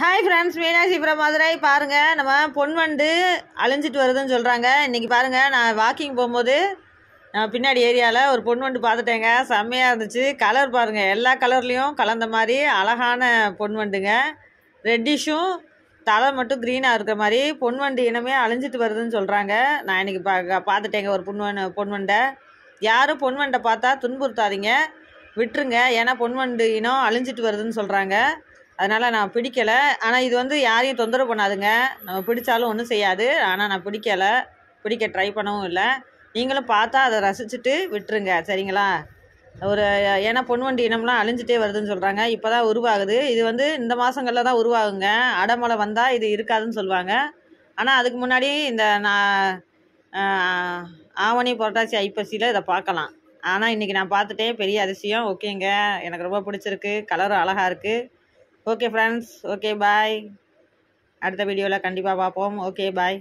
hi friends Meenakshi இப்போ பாருங்கள் நம்ம பொன் வண்டு அழிஞ்சிட்டு வருதுன்னு சொல்கிறாங்க இன்றைக்கி பாருங்கள் நான் வாக்கிங் போகும்போது நான் பின்னாடி ஏரியாவில் ஒரு பொன் வண்டு பார்த்துட்டேங்க செம்மையாக இருந்துச்சு கலர் பாருங்கள் எல்லா கலர்லேயும் கலந்த மாதிரி அழகான பொன் வண்டுங்க ரெட்டிஷும் தலை மட்டும் க்ரீனாக இருக்கிற மாதிரி பொன் வண்டு இனமே அழிஞ்சிட்டு வருதுன்னு சொல்கிறாங்க நான் இன்றைக்கி பா பார்த்துட்டேங்க ஒரு பொன் பொன் வண்டை யாரும் பொன் வண்டை பார்த்தா துன்புறுத்தாதீங்க விட்டுருங்க ஏன்னா பொன் வண்டு இனம் அழிஞ்சிட்டு வருதுன்னு சொல்கிறாங்க அதனால் நான் பிடிக்கலை ஆனால் இது வந்து யாரையும் தொந்தரவு பண்ணாதுங்க நம்ம பிடிச்சாலும் ஒன்றும் செய்யாது ஆனால் நான் பிடிக்கலை பிடிக்க ட்ரை பண்ணவும் இல்லை நீங்களும் பார்த்தா அதை ரசிச்சுட்டு விட்டுருங்க சரிங்களா ஒரு ஏன்னா பொன் வண்டி இனம்லாம் அழிஞ்சிட்டே வருதுன்னு சொல்கிறாங்க இப்போ தான் உருவாகுது இது வந்து இந்த மாதங்களில் தான் உருவாகுங்க அடமழை வந்தால் இது இருக்காதுன்னு சொல்லுவாங்க ஆனால் அதுக்கு முன்னாடி இந்த நான் ஆவணி புரட்டாசி ஐப்பசியில் இதை பார்க்கலாம் ஆனால் இன்றைக்கி நான் பார்த்துட்டேன் பெரிய அதிசயம் ஓகேங்க எனக்கு ரொம்ப பிடிச்சிருக்கு கலரும் அழகாக இருக்குது ஓகே ஃப்ரெண்ட்ஸ் ஓகே பாய் அடுத்த வீடியோவில் கண்டிப்பாக பார்ப்போம் ஓகே பாய்